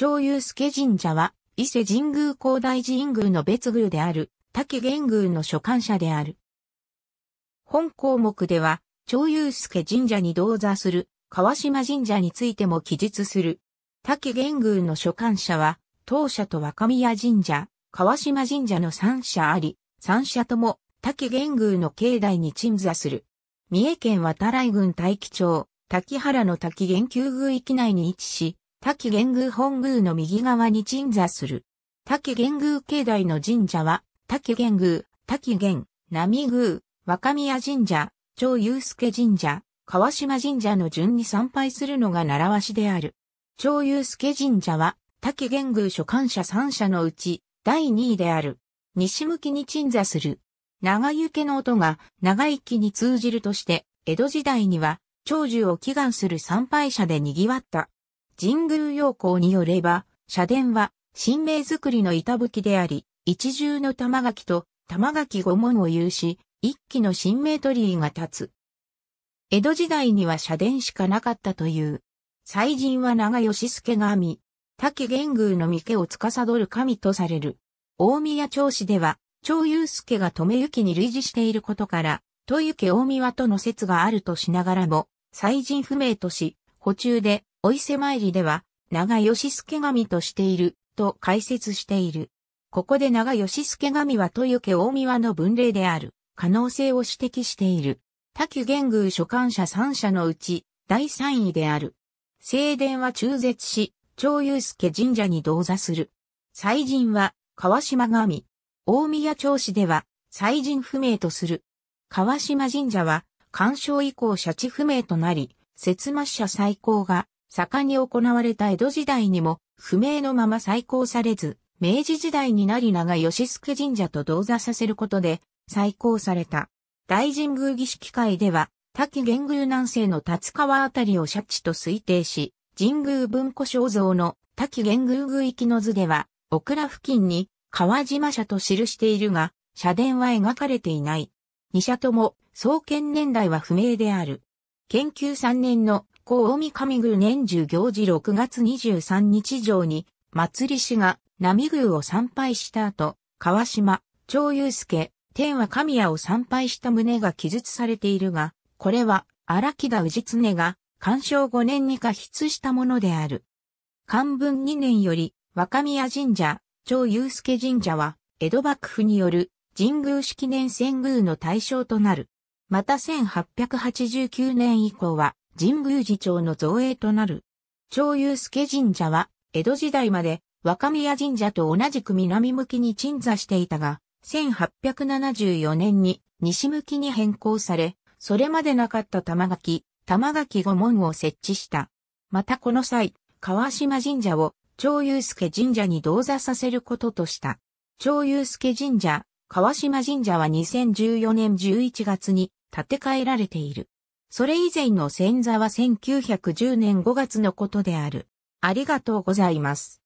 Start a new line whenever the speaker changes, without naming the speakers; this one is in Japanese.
長祐介神社は、伊勢神宮広大寺院宮の別宮である、滝玄宮の所管者である。本項目では、長祐介神社に同座する、川島神社についても記述する。滝玄宮の所管者は、当社と若宮神社、川島神社の三社あり、三社とも滝玄宮の境内に鎮座する。三重県渡来郡大樹町、滝原の滝玄宮域内に位置し、滝玄宮本宮の右側に鎮座する。滝玄宮境内の神社は、滝玄宮、滝玄、並宮、若宮神社、長祐介神社、川島神社の順に参拝するのが習わしである。長祐介神社は、滝玄宮所管者三社のうち、第二位である。西向きに鎮座する。長湯家の音が長生きに通じるとして、江戸時代には長寿を祈願する参拝者で賑わった。神宮要項によれば、社殿は、神明作りの板吹きであり、一重の玉垣と玉垣五門を有し、一気の神明鳥居が立つ。江戸時代には社殿しかなかったという。祭神は長吉助が編み、滝玄宮の御家を司る神とされる。大宮町市では、長祐介が留行に類似していることから、豊行大宮との説があるとしながらも、祭神不明とし、補中でお伊勢参りでは、長吉助神としている、と解説している。ここで長吉助神は豊家大宮の文例である、可能性を指摘している。多久玄宮所管者三社のうち、第三位である。正殿は中絶し、長祐介神社に同座する。祭神は、川島神。大宮町市では、祭神不明とする。川島神社は、干渉以降社地不明となり、節末社最高が盛んに行われた江戸時代にも不明のまま再興されず、明治時代になり長吉助神社と同座させることで再興された。大神宮儀式会では、滝玄宮南西の立川あたりを社地と推定し、神宮文庫肖像の滝玄宮宮域の図では、オクラ付近に川島社と記しているが、社殿は描かれていない。二社とも創建年代は不明である。研究3年の光近神宮年中行事6月23日上に、祭り師が波宮を参拝した後、川島、長祐介、天は神谷を参拝した旨が記述されているが、これは荒木田氏常が鑑賞5年に過筆したものである。漢文2年より若宮神社、長祐介神社は、江戸幕府による神宮式年遷宮の対象となる。また1889年以降は、神宮寺町の造営となる。長祐介神社は、江戸時代まで若宮神社と同じく南向きに鎮座していたが、1874年に西向きに変更され、それまでなかった玉垣、玉垣御門を設置した。またこの際、川島神社を長祐介神社に同座させることとした。長祐介神社、川島神社は2014年11月に建て替えられている。それ以前の戦座は1910年5月のことである。ありがとうございます。